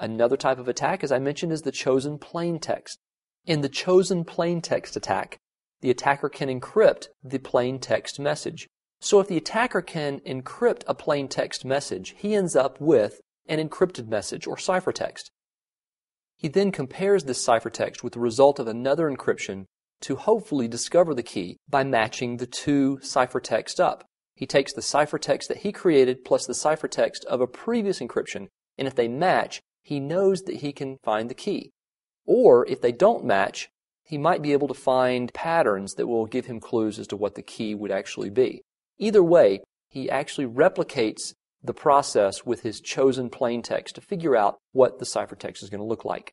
Another type of attack, as I mentioned, is the chosen plain text. In the chosen plain text attack, the attacker can encrypt the plain text message. So if the attacker can encrypt a plain text message, he ends up with an encrypted message or ciphertext. He then compares this ciphertext with the result of another encryption to hopefully discover the key by matching the two ciphertexts up. He takes the ciphertext that he created plus the ciphertext of a previous encryption, and if they match, he knows that he can find the key. Or if they don't match, he might be able to find patterns that will give him clues as to what the key would actually be. Either way, he actually replicates the process with his chosen plaintext to figure out what the ciphertext is going to look like.